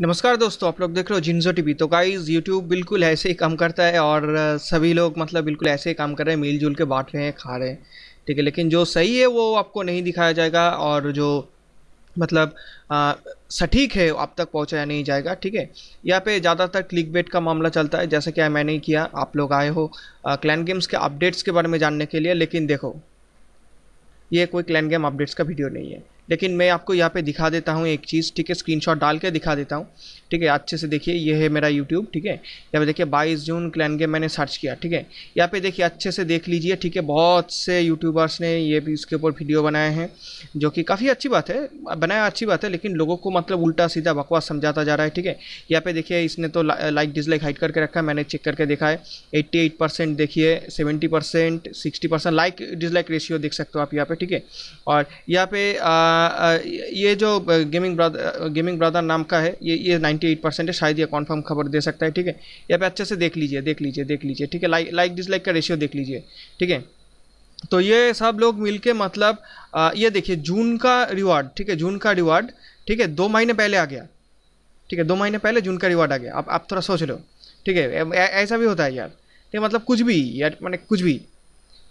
नमस्कार दोस्तों आप लोग देख रहे हो जिन्जो टीवी तो गाइज यूट्यूब बिल्कुल ऐसे ही काम करता है और सभी लोग मतलब बिल्कुल ऐसे ही काम कर रहे हैं मिलजुल के बांट रहे हैं खा रहे हैं ठीक है लेकिन जो सही है वो आपको नहीं दिखाया जाएगा और जो मतलब सटीक है आप तक पहुंचाया नहीं जाएगा ठीक है यहाँ पे ज़्यादातर क्लिक बेट का मामला चलता है जैसे कि मैंने किया आप लोग आए हो क्लैन गेम्स के अपडेट्स के बारे में जानने के लिए लेकिन देखो ये कोई क्लैन गेम अपडेट्स का वीडियो नहीं है लेकिन मैं आपको यहाँ पे दिखा देता हूँ एक चीज़ ठीक है स्क्रीनशॉट डाल के दिखा देता हूँ ठीक है अच्छे से देखिए ये है मेरा यूट्यूब ठीक है यहाँ पे देखिए बाईस जून क्लैन गेम मैंने सर्च किया ठीक है यहाँ पे देखिए अच्छे से देख लीजिए ठीक है बहुत से यूट्यूबर्स ने ये भी इसके ऊपर वीडियो बनाए हैं जो कि काफ़ी अच्छी बात है बनाया अच्छी बात है लेकिन लोगों को मतलब उल्टा सीधा बकवास समझाता जा रहा है ठीक है यहाँ पे देखिए इसने तो लाइक डिसलाइक हाइट करके रखा है मैंने चेक करके देखा है एट्टी एट परसेंट देखिए seventy percent sixty percent like dislike ratio देख सकते हो आप यहाँ पर ठीक है और यहाँ पे आ, ये जो गेमिंग ब्रादर गेमिंग ब्रादर नाम का है ये ये 98 परसेंट है शायद ये कॉन्फर्म खबर दे सकता है ठीक है यहाँ पे अच्छे से देख लीजिए देख लीजिए देख लीजिए ठीक है लाइक लाइक डिसलाइक का रेशियो देख लीजिए ठीक है तो ये सब लोग मिलके मतलब आ, ये देखिए जून का रिवार्ड ठीक है जून का रिवार्ड ठीक है दो महीने पहले आ गया ठीक है दो महीने पहले जून का रिवार्ड आ गया आप आप थोड़ा सोच लो ठीक है ऐसा भी होता है यार ठीक है मतलब कुछ भी यार मैंने कुछ भी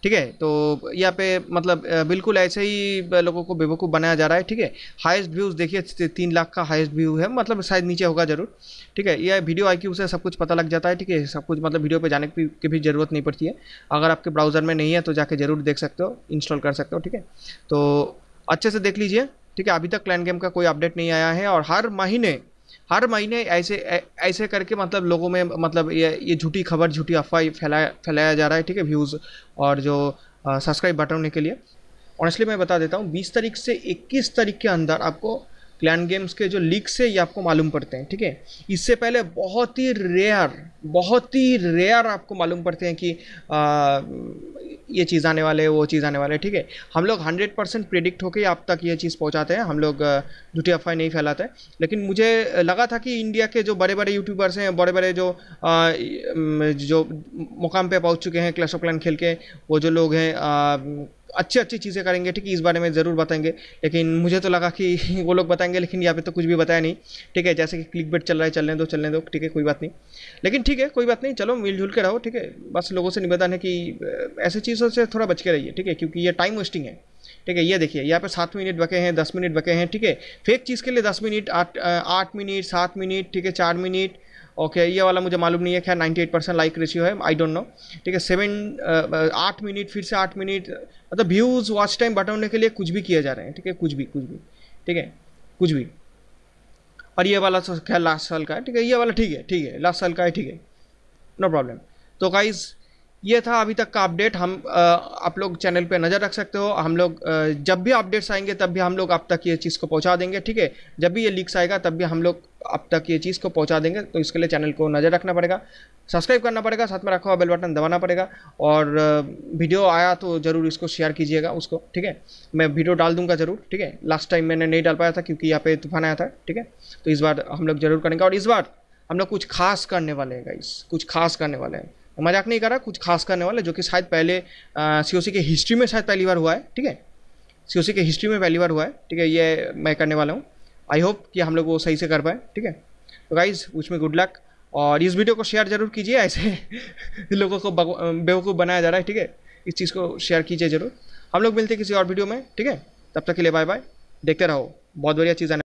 ठीक है तो यहाँ पे मतलब बिल्कुल ऐसे ही लोगों को बेवकूफ़ बनाया जा रहा है ठीक है हाईएस्ट व्यूज़ देखिए तीन लाख का हाईएस्ट व्यू है मतलब शायद नीचे होगा जरूर ठीक है यह वीडियो आई से सब कुछ पता लग जाता है ठीक है सब कुछ मतलब वीडियो पे जाने की, की भी ज़रूरत नहीं पड़ती है अगर आपके ब्राउज़र में नहीं है तो जाके ज़रूर देख सकते हो इंस्टॉल कर सकते हो ठीक है तो अच्छे से देख लीजिए ठीक है अभी तक क्लैन गेम का कोई अपडेट नहीं आया है और हर महीने हर महीने ऐसे ऐसे करके मतलब लोगों में मतलब ये ये झूठी खबर झूठी अफवाह फैलाया फैलाया जा रहा है ठीक है व्यूज़ और जो सब्सक्राइब बटन होने के लिए ऑनेस्टली मैं बता देता हूँ बीस तारीख से इक्कीस तारीख के अंदर आपको क्लैन गेम्स के जो लीक है ये आपको मालूम पड़ते हैं ठीक है इससे पहले बहुत ही रेयर बहुत ही रेयर आपको मालूम पड़ते हैं कि आ, ये चीज़ आने वाले वो चीज़ आने वाले ठीक है हम लोग हंड्रेड परसेंट प्रिडिक्ट होकर आप तक ये चीज़ पहुँचाते हैं हम लोग झूठी अफवाह नहीं फैलाते लेकिन मुझे लगा था कि इंडिया के जो बड़े बड़े यूट्यूबर्स हैं बड़े बड़े जो आ, जो मुकाम पे पहुँच चुके हैं क्लैश ऑफ क्लैन खेल के वो जो लोग हैं अच्छी अच्छी चीज़ें करेंगे ठीक है इस बारे में ज़रूर बताएंगे लेकिन मुझे तो लगा कि वो लोग बताएंगे लेकिन यहाँ पे तो कुछ भी बताया नहीं ठीक है जैसे कि क्लिक बेट चल रहा है चलने दो चलने दो ठीक है कोई बात नहीं लेकिन ठीक है कोई बात नहीं चलो मिलजुल के रहो ठीक है बस लोगों से निवेदन है कि ऐसी चीज़ों से थोड़ा बच के रहिए ठीक है क्योंकि ये टाइम वेस्टिंग है ठीक है ये देखिए यहाँ पे सात मिनट बके हैं दस मिनट बके हैं ठीक है फेक चीज़ के लिए दस मिनट आठ आठ मिनट सात मिनट ठीक है चार मिनट ओके ये वाला मुझे मालूम नहीं है क्या 98 परसेंट लाइक रेशियो है आई डोंट नो ठीक है सेवन uh, uh, आठ मिनट फिर से आठ मिनट मतलब व्यूज़ वॉच टाइम बटाने के लिए कुछ भी किया जा रहे हैं ठीक है कुछ भी कुछ भी ठीक है कुछ भी और ये वाला क्या तो लास्ट साल का है ठीक है ये वाला ठीक है ठीक है लास्ट साल का है ठीक है नो प्रॉब्लम तो गाइज़ ये था अभी तक का अपडेट हम आप लोग चैनल पे नज़र रख सकते हो हम लोग जब भी अपडेट्स आएंगे तब भी हम लोग आप तक ये चीज़ को पहुंचा देंगे ठीक है जब भी ये लीक्स आएगा तब भी हम लोग अब तक ये चीज़ को पहुंचा देंगे तो इसके लिए चैनल को नज़र रखना पड़ेगा सब्सक्राइब करना पड़ेगा साथ में रखा हुआ बेल बटन दबाना पड़ेगा और वीडियो आया तो ज़रूर इसको शेयर कीजिएगा उसको ठीक है मैं वीडियो डाल दूंगा ज़रूर ठीक है लास्ट टाइम मैंने नहीं डाल पाया था क्योंकि यहाँ पे तूफान आया था ठीक है तो इस बार हम लोग ज़रूर करेंगे और इस बार हम लोग कुछ खास करने वाले हैं गाइस कुछ खास करने वाले हैं मजाक नहीं कर रहा कुछ खास करने वाला जो कि शायद पहले सी के हिस्ट्री में शायद पहली बार हुआ है ठीक है सी के हिस्ट्री में पहली बार हुआ है ठीक है ये मैं करने वाला हूँ आई होप कि हम लोग वो सही से कर पाए ठीक है तो गाइज उसमें गुड लक और इस वीडियो को शेयर जरूर कीजिए ऐसे लोगों को बेवकूफ़ बनाया जा रहा है ठीक है इस चीज़ को शेयर कीजिए जरूर हम लोग मिलते हैं किसी और वीडियो में ठीक है तब तक के लिए बाय बाय देखते रहो बहुत बढ़िया चीज़ आने